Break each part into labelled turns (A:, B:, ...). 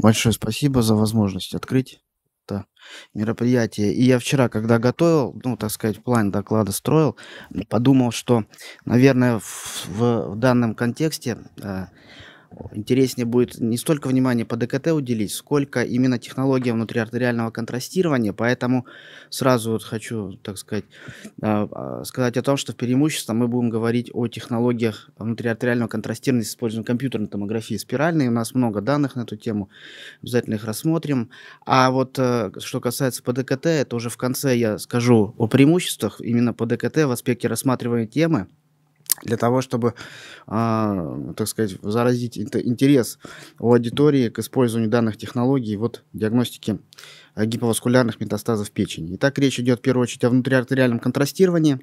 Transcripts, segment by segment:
A: Большое спасибо за возможность открыть это мероприятие. И я вчера, когда готовил, ну, так сказать, план доклада строил, подумал, что, наверное, в, в данном контексте э, интереснее будет не столько внимания по ДКТ уделить, сколько именно технология внутриартериального контрастирования. Поэтому сразу вот хочу, так сказать, а, а, сказать о том, что в преимуществе мы будем говорить о технологиях внутриартериального контрастирования с использованием компьютерной томографии спиральной. У нас много данных на эту тему, обязательно их рассмотрим. А вот э, что касается ПДКТ, это уже в конце я скажу о преимуществах именно ПДКТ в аспекте рассматривания темы для того, чтобы, а, так сказать, заразить интерес у аудитории к использованию данных технологий вот диагностики э, гиповаскулярных метастазов печени. Итак, речь идет в первую очередь о внутриартериальном контрастировании.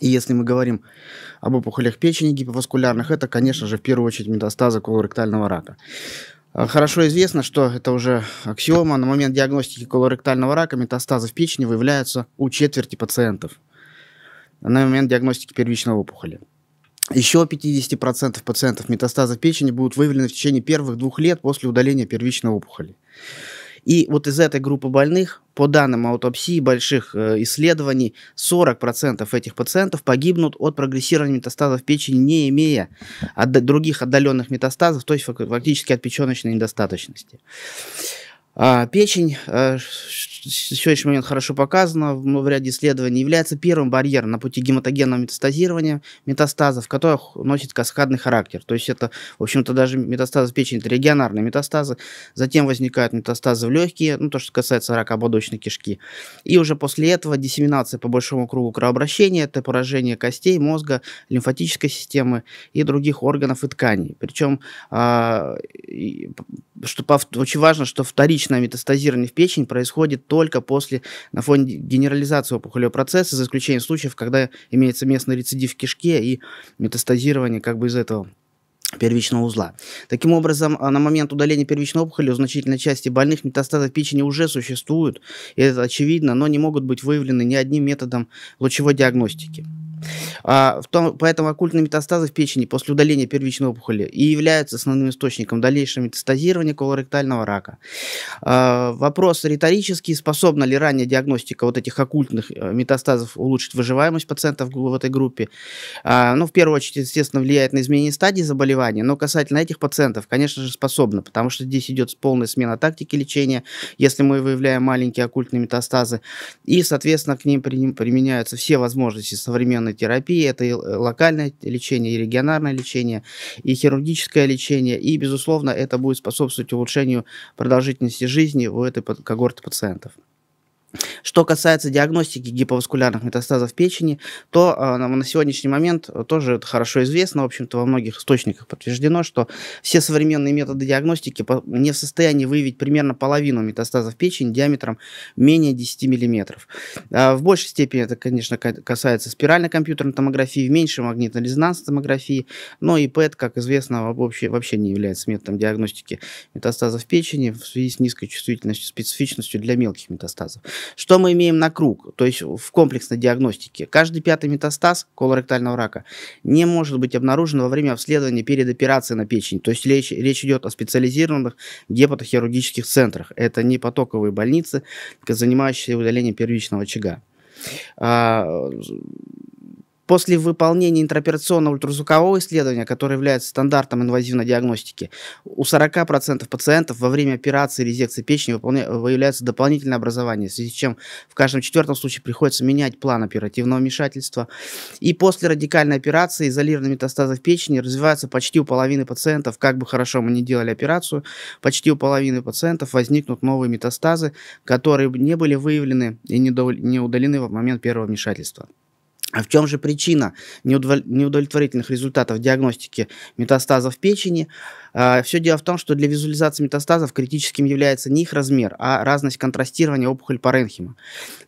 A: И если мы говорим об опухолях печени гиповаскулярных, это, конечно же, в первую очередь метастазы колоректального рака. Э, хорошо известно, что это уже аксиома, на момент диагностики колоректального рака метастазы в печени выявляются у четверти пациентов на момент диагностики первичной опухоли. Еще 50% пациентов метастаза печени будут выявлены в течение первых двух лет после удаления первичной опухоли. И вот из этой группы больных, по данным аутопсии больших э, исследований, 40% этих пациентов погибнут от прогрессирования метастазов печени, не имея от других отдаленных метастазов, то есть фактически от печеночной недостаточности. А, печень, а, в сегодняшний момент хорошо показано ну, в, ряде исследований, является первым барьером на пути гематогенного метастазирования метастазов, которые носит каскадный характер. То есть это, в общем-то, даже метастазы печени, это регионарные метастазы. Затем возникают метастазы в легкие, ну, то, что касается рака ободочной кишки. И уже после этого диссеминация по большому кругу кровообращения, это поражение костей, мозга, лимфатической системы и других органов и тканей. Причем, а, что, очень важно, что вторично Частичное метастазирование в печень происходит только после, на фоне генерализации опухолевого процесса, за исключением случаев, когда имеется местный рецидив в кишке и метастазирование как бы из этого первичного узла. Таким образом, а, на момент удаления первичной опухоли у значительной части больных метастазы печени уже существуют, и это очевидно, но не могут быть выявлены ни одним методом лучевой диагностики. А, в том, поэтому оккультные метастазы в печени после удаления первичной опухоли и являются основным источником дальнейшего метастазирования колоректального рака. А, вопрос риторический, способна ли ранняя диагностика вот этих оккультных э, метастазов улучшить выживаемость пациентов в этой группе? А, ну, в первую очередь, естественно, влияет на изменение стадии заболевания, но касательно этих пациентов, конечно же, способна, потому что здесь идет полная смена тактики лечения, если мы выявляем маленькие оккультные метастазы, и, соответственно, к ним применяются все возможности современной стационарной терапии, это и э, локальное лечение, и регионарное лечение, и хирургическое лечение, и, безусловно, это будет способствовать улучшению продолжительности жизни у этой когорты пациентов. Что касается диагностики гиповаскулярных метастазов печени, то э, на сегодняшний момент э, тоже это хорошо известно, в общем-то, во многих источниках подтверждено, что все современные методы диагностики не в состоянии выявить примерно половину метастазов печени диаметром менее 10 мм. Э, в большей степени это, конечно, касается спиральной компьютерной томографии, в меньшей магнитно-резонансной томографии, но и ПЭТ, как известно, вообще, вообще не является методом диагностики метастазов печени в связи с низкой чувствительностью, специфичностью для мелких метастазов. Что что мы имеем на круг, то есть в комплексной диагностике? Каждый пятый метастаз колоректального рака не может быть обнаружен во время обследования перед операцией на печень. То есть речь, речь идет о специализированных гепатохирургических центрах. Это не потоковые больницы, занимающиеся удалением первичного очага. А, После выполнения интраоперационного ультразвукового исследования, которое является стандартом инвазивной диагностики, у 40% пациентов во время операции резекции печени выявляются дополнительные образования, в связи с чем в каждом четвертом случае приходится менять план оперативного вмешательства. И после радикальной операции изолированные метастазы в печени развиваются почти у половины пациентов, как бы хорошо мы ни делали операцию, почти у половины пациентов возникнут новые метастазы, которые не были выявлены и не удалены в момент первого вмешательства. А в чем же причина неудовлетворительных результатов диагностики метастазов печени? А, Все дело в том, что для визуализации метастазов критическим является не их размер, а разность контрастирования опухоль паренхима.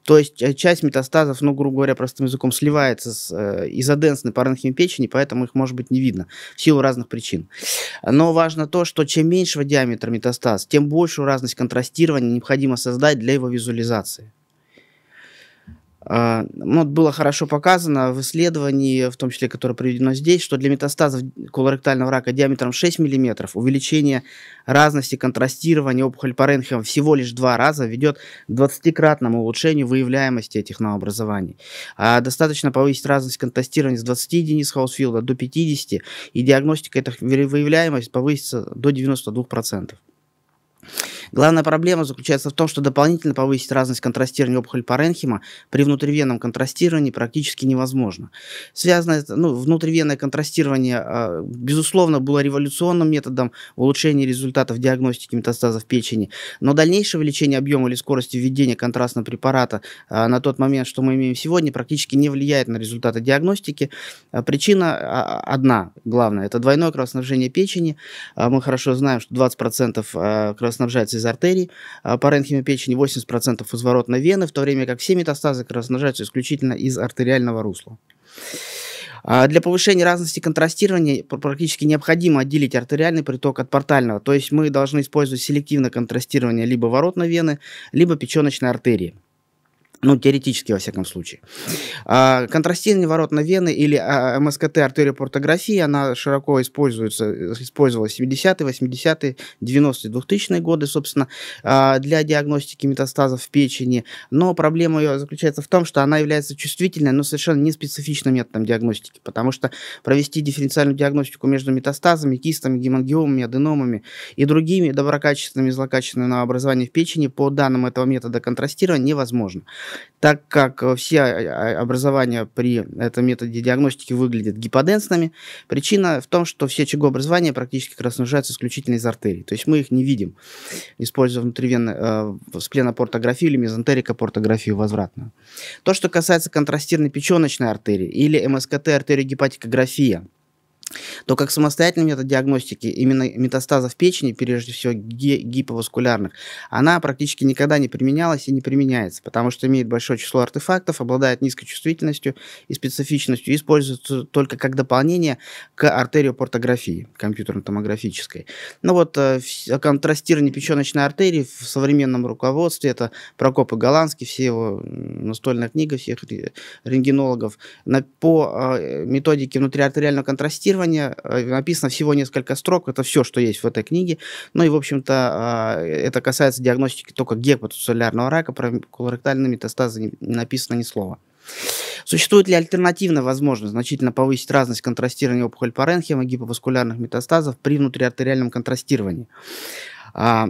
A: То есть э, часть метастазов, ну, грубо говоря, простым языком, сливается с э, изоденсной паренхимой печени, поэтому их может быть не видно в силу разных причин. Но важно то, что чем меньшего диаметра метастаз, тем большую разность контрастирования необходимо создать для его визуализации. Uh, вот было хорошо показано в исследовании, в том числе, которое приведено здесь, что для метастазов колоректального рака диаметром 6 мм увеличение разности контрастирования опухоль паренхима всего лишь два раза ведет к 20-кратному улучшению выявляемости этих новообразований. А достаточно повысить разность контрастирования с 20 единиц Хаусфилда до 50, и диагностика этих выявляемость повысится до 92%. Главная проблема заключается в том, что дополнительно повысить разность контрастирования опухоли паренхима при внутривенном контрастировании практически невозможно. Связано это, ну, внутривенное контрастирование, а, безусловно, было революционным методом улучшения результатов диагностики метастазов печени, но дальнейшего лечения объема или скорости введения контрастного препарата а, на тот момент, что мы имеем сегодня, практически не влияет на результаты диагностики. А, причина одна, главная, это двойное кровоснабжение печени. Мы хорошо знаем, что 20% кровоснабжается из артерий, а, паренхима печени 80% из ворот на вены, в то время как все метастазы размножаются исключительно из артериального русла. А, для повышения разности контрастирования практически необходимо отделить артериальный приток от портального, то есть мы должны использовать селективное контрастирование либо ворот на вены, либо печеночной артерии. Ну, теоретически, во всяком случае. А, контрастильный ворот на вены или а, а, МСКТ артериопортографии, она широко используется, использовалась в 70-е, 80-е, 90-е, 2000-е годы, собственно, а, для диагностики метастазов в печени. Но проблема ее заключается в том, что она является чувствительной, но совершенно не специфичным методом диагностики, потому что провести дифференциальную диагностику между метастазами, кистами, гемангиомами, аденомами и другими доброкачественными и злокачественными образованиями в печени по данным этого метода контрастирования невозможно так как э, все а, а, а, образования при этом методе диагностики выглядят гиподенсными, причина в том, что все чагообразования практически как снижаются исключительно из артерий. То есть мы их не видим, используя внутривенно э, спленопортографию или мезонтерикопортографию возвратную. То, что касается контрастирной печеночной артерии или МСКТ артериогепатикография – то как самостоятельный метод диагностики именно метастазов печени, прежде всего гиповаскулярных, она практически никогда не применялась и не применяется, потому что имеет большое число артефактов, обладает низкой чувствительностью и специфичностью, и используется только как дополнение к артериопортографии компьютерно-томографической. Ну вот э, контрастирование печеночной артерии в современном руководстве, это Прокоп и Голландский, все его настольная книга всех рентгенологов, на, по э, методике внутриартериального контрастирования исследования, э, написано всего несколько строк, это все, что есть в этой книге. Ну и, в общем-то, э, это касается диагностики только гепатоцеллярного рака, про колоректальные метастазы не написано ни слова. Существует ли альтернативная возможность значительно повысить разность контрастирования опухоль паренхима гиповаскулярных метастазов при внутриартериальном контрастировании? А,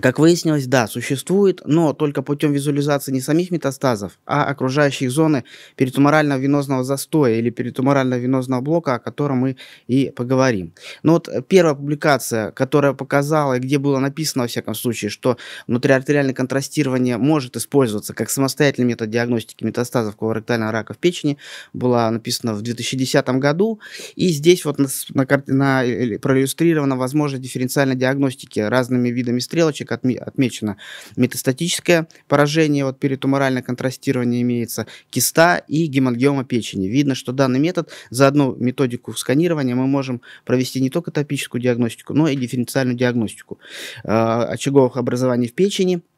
A: как выяснилось, да, существует, но только путем визуализации не самих метастазов, а окружающих зоны перитуморально-венозного застоя или перитуморально-венозного блока, о котором мы и поговорим. Но ну вот э, первая публикация, которая показала, где было написано, во всяком случае, что внутриартериальное контрастирование может использоваться как самостоятельный метод диагностики метастазов колоректального рака в печени, была написана в 2010 году. И здесь вот на, на, на э, э, проиллюстрирована возможность дифференциальной диагностики разными видами стрелочек, яичек отме- отмечено метастатическое поражение, вот перитуморальное контрастирование имеется, киста и гемангиома печени. Видно, что данный метод за одну методику сканирования мы можем провести не только топическую диагностику, но и дифференциальную диагностику э, очаговых образований в печени –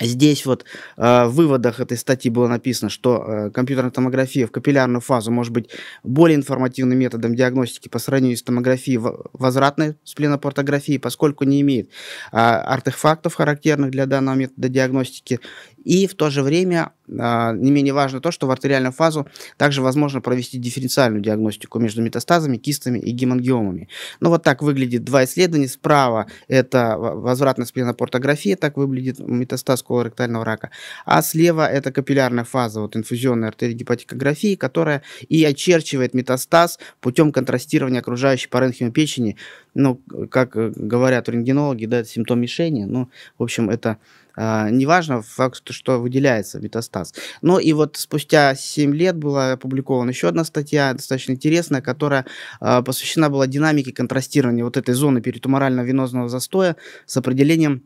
A: Здесь вот э, в выводах этой статьи было написано, что э, компьютерная томография в капиллярную фазу может быть более информативным методом диагностики по сравнению с томографией возвратной спленопортографии, поскольку не имеет э, артефактов, характерных для данного метода диагностики, и в то же время а, не менее важно то, что в артериальную фазу также возможно провести дифференциальную диагностику между метастазами, кистами и гемангиомами. Ну вот так выглядит два исследования. Справа это возвратная спленопортография, так выглядит метастаз колоректального рака. А слева это капиллярная фаза, вот инфузионная артериогепатикографии, которая и очерчивает метастаз путем контрастирования окружающей паренхимы печени ну, как э, говорят рентгенологи, да, это симптом мишени. Ну, в общем, это а, неважно, факт, что выделяется метастаз. Ну и вот спустя 7 лет была опубликована еще одна статья, достаточно интересная, которая а, посвящена была динамике контрастирования вот этой зоны перитуморально-венозного застоя с определением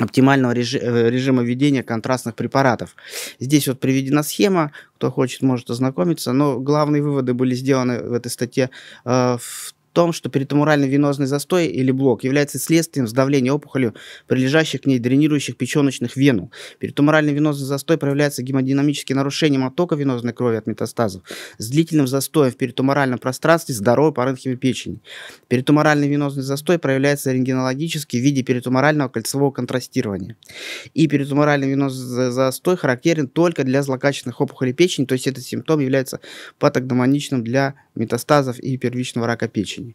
A: оптимального режи э, режима ведения контрастных препаратов. Здесь вот приведена схема, кто хочет, может ознакомиться, но главные выводы были сделаны в этой статье э, в том, что перитомуральный венозный застой или блок является следствием сдавления опухолью прилежащих к ней дренирующих печеночных венул. Перитомуральный венозный застой проявляется гемодинамическим нарушением оттока венозной крови от метастазов с длительным застоем в перитоморальном пространстве здоровой паренхимы печени. Перитоморальный венозный застой проявляется рентгенологически в виде перитоморального кольцевого контрастирования. И перитоморальный венозный застой характерен только для злокачественных опухолей печени, то есть этот симптом является патогномоничным для метастазов и первичного рака печени женщине.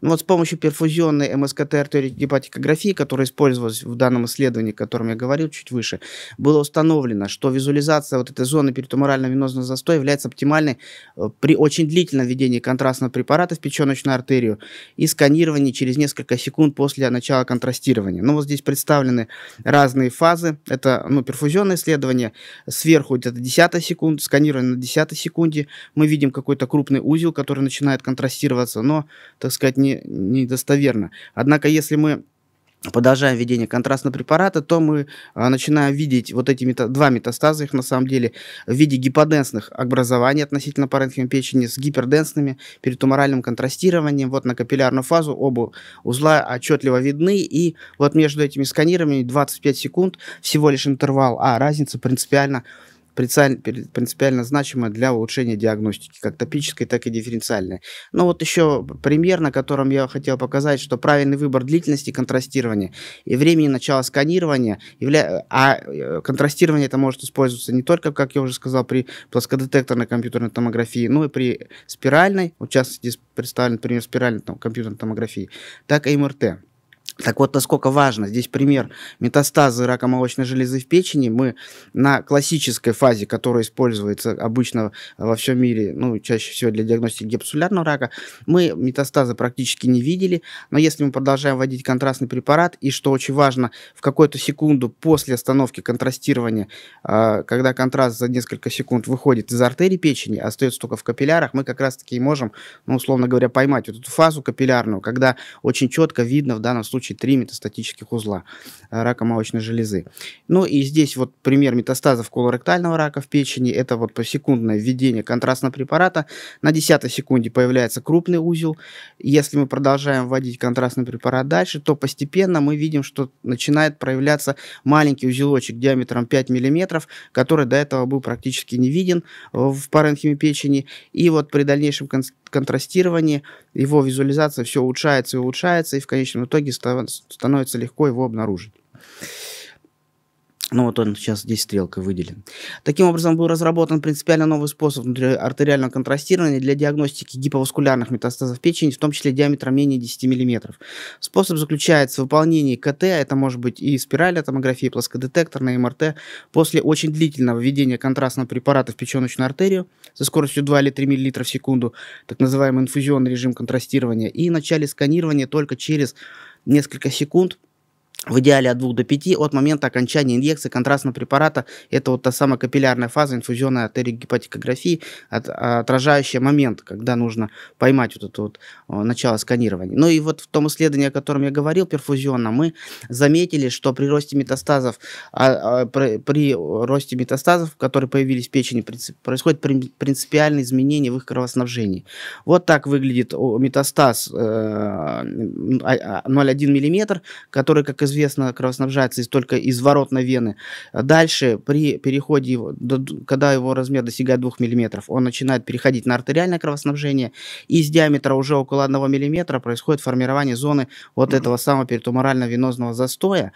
A: Но ну, вот с помощью перфузионной МСКТ артерии которая использовалась в данном исследовании, о котором я говорил чуть выше, было установлено, что визуализация вот этой зоны перитуморального венозного застоя является оптимальной э, при очень длительном введении контрастного препарата в печеночную артерию и сканировании через несколько секунд после начала контрастирования. Ну вот здесь представлены разные фазы. Это ну, перфузионное исследование. Сверху это 10 секунд, сканирование на 10 секунде. Мы видим какой-то крупный узел, который начинает контрастироваться, но так сказать, не, недостоверно. Однако, если мы продолжаем введение контрастного препарата, то мы а, начинаем видеть вот эти мета, два метастаза, их на самом деле, в виде гиподенсных образований относительно паренхимы печени с гиперденсными перитуморальным контрастированием. Вот на капиллярную фазу оба узла отчетливо видны, и вот между этими сканированиями 25 секунд всего лишь интервал, а разница принципиально принципиально значимая для улучшения диагностики, как топической, так и дифференциальной. Но вот еще пример, на котором я хотел показать, что правильный выбор длительности контрастирования и времени начала сканирования, явля... а э, контрастирование это может использоваться не только, как я уже сказал, при плоскодетекторной компьютерной томографии, но и при спиральной, вот в частности представлен пример спиральной там, компьютерной томографии, так и МРТ. Так вот, насколько важно. Здесь пример метастазы рака молочной железы в печени. Мы на классической фазе, которая используется обычно э, во всем мире, ну, чаще всего для диагностики гепсулярного рака, мы метастазы практически не видели. Но если мы продолжаем вводить контрастный препарат, и что очень важно, в какую-то секунду после остановки контрастирования, э, когда контраст за несколько секунд выходит из артерии печени, а остается только в капиллярах, мы как раз-таки можем, ну, условно говоря, поймать вот эту фазу капиллярную, когда очень четко видно в данном случае 3 метастатических узла э, рака молочной железы. Ну и здесь вот пример метастазов колоректального рака в печени. Это вот посекундное введение контрастного препарата. На 10 секунде появляется крупный узел. Если мы продолжаем вводить контрастный препарат дальше, то постепенно мы видим, что начинает проявляться маленький узелочек диаметром 5 мм, который до этого был практически не виден э, в паренхиме печени. И вот при дальнейшем контрастировании его визуализация все улучшается и улучшается, и в конечном итоге становится становится легко его обнаружить. Ну вот он сейчас здесь стрелкой выделен. Таким образом был разработан принципиально новый способ артериального контрастирования для диагностики гиповаскулярных метастазов печени, в том числе диаметра менее 10 мм. Способ заключается в выполнении КТ, а это может быть и спиральная томография, плоскодетекторная МРТ, после очень длительного введения контрастного препарата в печеночную артерию со скоростью 2 или 3 мл в секунду, так называемый инфузионный режим контрастирования, и начале сканирования только через несколько секунд – в идеале от 2 до 5 от момента окончания инъекции контрастного препарата. Это вот та самая капиллярная фаза инфузионной артериогепатикографии, от, отражающая момент, когда нужно поймать вот это вот э, начало сканирования. Ну и вот в том исследовании, о котором я говорил, перфузионно, мы заметили, что при росте метастазов, а, а, при, при росте метастазов, которые появились в печени, происходит принципиальное изменение в их кровоснабжении. Вот так выглядит метастаз э, 0,1 а, а, мм, который, как и известно, кровоснабжается только из воротной вены. Дальше при переходе, его, до, когда его размер достигает 2 мм, он начинает переходить на артериальное кровоснабжение, и с диаметра уже около 1 мм происходит формирование зоны вот этого самого перитуморально-венозного застоя.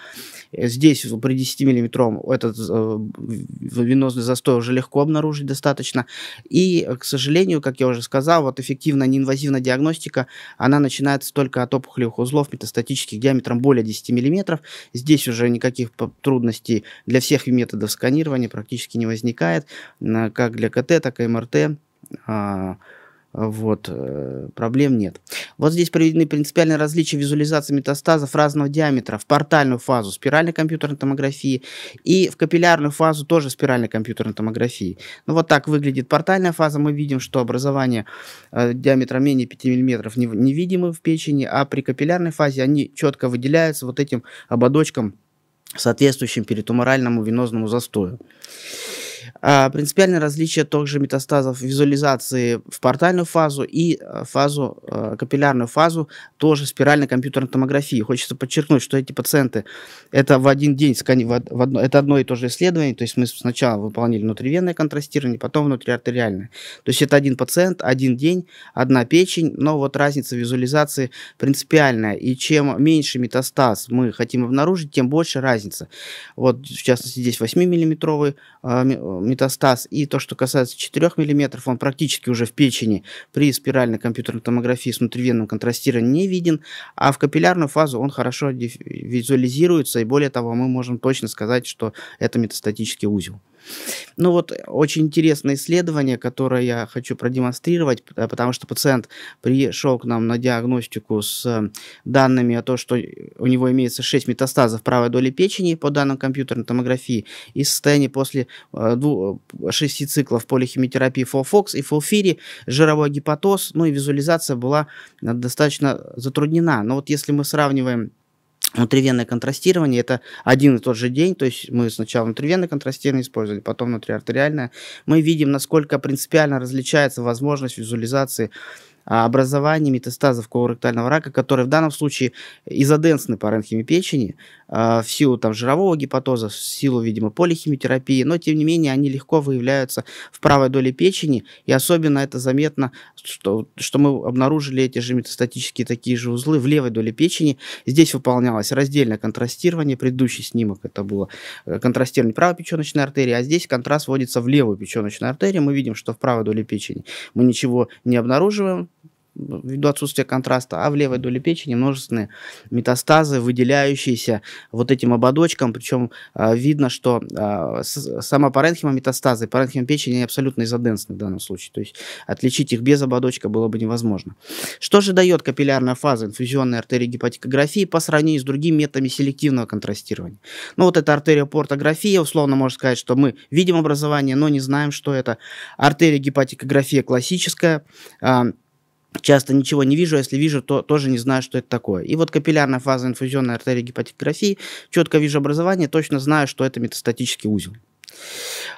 A: Здесь при 10 мм этот э, венозный застой уже легко обнаружить достаточно. И, к сожалению, как я уже сказал, вот эффективная неинвазивная диагностика, она начинается только от опухолевых узлов метастатических диаметром более 10 мм, мм. Здесь уже никаких трудностей для всех методов сканирования практически не возникает, как для КТ, так и МРТ. А, вот, э, проблем нет. Вот здесь приведены принципиальные различия визуализации метастазов разного диаметра в портальную фазу спиральной компьютерной томографии и в капиллярную фазу тоже спиральной компьютерной томографии. Ну вот так выглядит портальная фаза. Мы видим, что образование э, диаметра менее 5 мм не, невидимы в печени, а при капиллярной фазе они четко выделяются вот этим ободочком, соответствующим перитуморальному венозному застою. А, принципиальное различие также метастазов визуализации в портальную фазу и э, фазу, э, капиллярную фазу, тоже спиральной компьютерной томографии. Хочется подчеркнуть, что эти пациенты, это в один день, в одно, это одно и то же исследование, то есть мы сначала выполнили внутривенное контрастирование, потом внутриартериальное. То есть это один пациент, один день, одна печень, но вот разница визуализации принципиальная. И чем меньше метастаз мы хотим обнаружить, тем больше разница. Вот, в частности, здесь 8-миллиметровый а, метастаз. И то, что касается 4 мм, он практически уже в печени при спиральной компьютерной томографии с внутривенным контрастированием не виден, а в капиллярную фазу он хорошо визуализируется, и более того, мы можем точно сказать, что это метастатический узел. Ну вот очень интересное исследование, которое я хочу продемонстрировать, э, потому что пациент пришел к нам на диагностику с э, данными о том, что у него имеется 6 метастазов правой доли печени по данным компьютерной томографии и состояние после 6 э, циклов полихимиотерапии FOLFOX и FOLFIRI, жировой гепатоз, ну и визуализация была достаточно затруднена. Но вот если мы сравниваем внутривенное контрастирование – это один и тот же день, то есть мы сначала внутривенное контрастирование использовали, потом внутриартериальное. Мы видим, насколько принципиально различается возможность визуализации а, образования метастазов колоректального рака, которые в данном случае изоденсны по рентхеме печени, а, в силу там жирового гепатоза, в силу, видимо, полихимиотерапии, но тем не менее они легко выявляются в правой доле печени, и особенно это заметно, что, что мы обнаружили эти же метастатические такие же узлы в левой доле печени. Здесь выполнялось раздельное контрастирование, предыдущий снимок это было э, контрастирование правой печеночной артерии, а здесь контраст вводится в левую печеночную артерию, мы видим, что в правой доле печени мы ничего не обнаруживаем, ввиду отсутствия контраста, а в левой доле печени множественные метастазы, выделяющиеся вот этим ободочком. Причем э, видно, что э, сама паренхима метастазы паренхима печени абсолютно изоденсны в данном случае. То есть отличить их без ободочка было бы невозможно. Что же дает капиллярная фаза инфузионной артерии гепатикографии по сравнению с другими методами селективного контрастирования? Ну вот эта артерия портография, условно можно сказать, что мы видим образование, но не знаем, что это. Артерия гепатикография классическая, э, Часто ничего не вижу, а если вижу, то тоже не знаю, что это такое. И вот капиллярная фаза инфузионной артерии гепатографии, четко вижу образование, точно знаю, что это метастатический узел.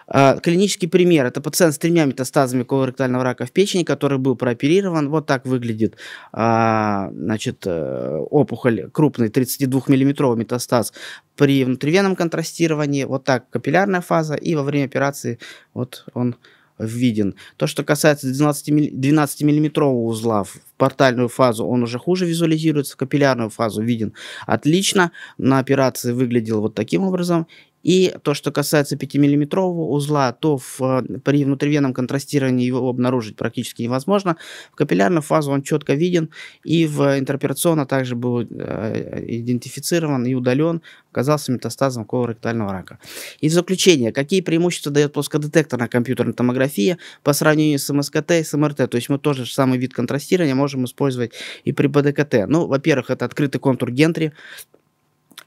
A: А, клинический пример – это пациент с тремя метастазами колоректального рака в печени, который был прооперирован. Вот так выглядит а, значит, э, опухоль, крупный 32-миллиметровый метастаз при внутривенном контрастировании. Вот так капиллярная фаза, и во время операции вот он виден. То, что касается 12-миллиметрового узла, в портальную фазу он уже хуже визуализируется, в капиллярную фазу виден отлично. На операции выглядел вот таким образом. И то, что касается 5-миллиметрового узла, то в, э, при внутривенном контрастировании его обнаружить практически невозможно. В капиллярную фазу он четко виден, и в интероперационно также был э, идентифицирован и удален, оказался метастазом колоректального рака. И в заключение, какие преимущества дает плоскодетекторная компьютерная томография по сравнению с МСКТ и с МРТ? То есть мы тоже самый вид контрастирования можем использовать и при БДКТ. Ну, во-первых, это открытый контур гентри,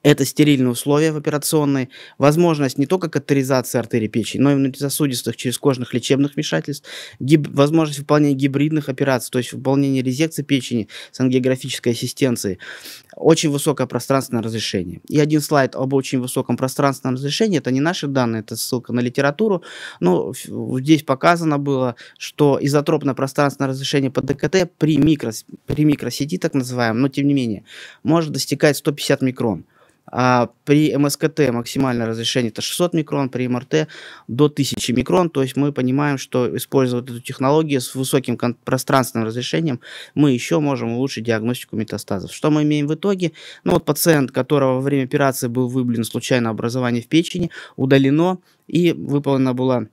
A: это стерильные условия в операционной, возможность не только катаризации артерий печени, но и внутрисосудистых через кожных лечебных вмешательств, гиб... возможность выполнения гибридных операций, то есть выполнения резекции печени с ангиографической ассистенцией, очень высокое пространственное разрешение. И один слайд об очень высоком пространственном разрешении, это не наши данные, это ссылка на литературу, но здесь показано было, что изотропное пространственное разрешение по ДКТ при, микро... при микросети, так называемом, но тем не менее, может достигать 150 микрон. А при МСКТ максимальное разрешение это 600 микрон, при МРТ до 1000 микрон. То есть мы понимаем, что используя эту технологию с высоким пространственным разрешением, мы еще можем улучшить диагностику метастазов. Что мы имеем в итоге? Ну вот пациент, которого во время операции был выявлен случайно образование в печени, удалено и выполнена была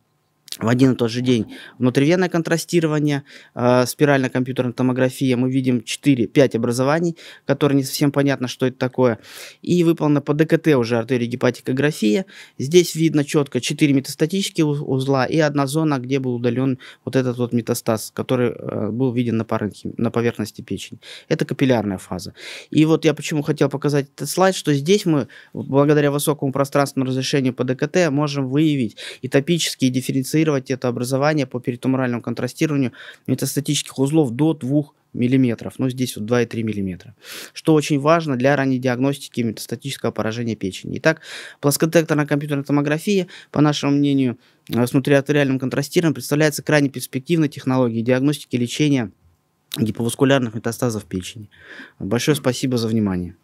A: в один и тот же день внутривенное контрастирование, э, спиральная компьютерная томография. Мы видим 4-5 образований, которые не совсем понятно, что это такое. И выполнена по ДКТ уже артерия гепатикография. Здесь видно четко 4 метастатические узла и одна зона, где был удален вот этот вот метастаз, который э, был виден на, паренхим, на поверхности печени. Это капиллярная фаза. И вот я почему хотел показать этот слайд, что здесь мы, благодаря высокому пространственному разрешению по ДКТ, можем выявить и топические, и дифференцированные контролировать это образование по перитуморальному контрастированию метастатических узлов до 2 мм, ну здесь вот 2,3 мм, что очень важно для ранней диагностики метастатического поражения печени. Итак, плоскодетекторная компьютерная томография, по нашему мнению, э, с внутриартериальным контрастированием представляется крайне перспективной технологией диагностики и лечения гиповаскулярных метастазов печени. Большое спасибо за внимание.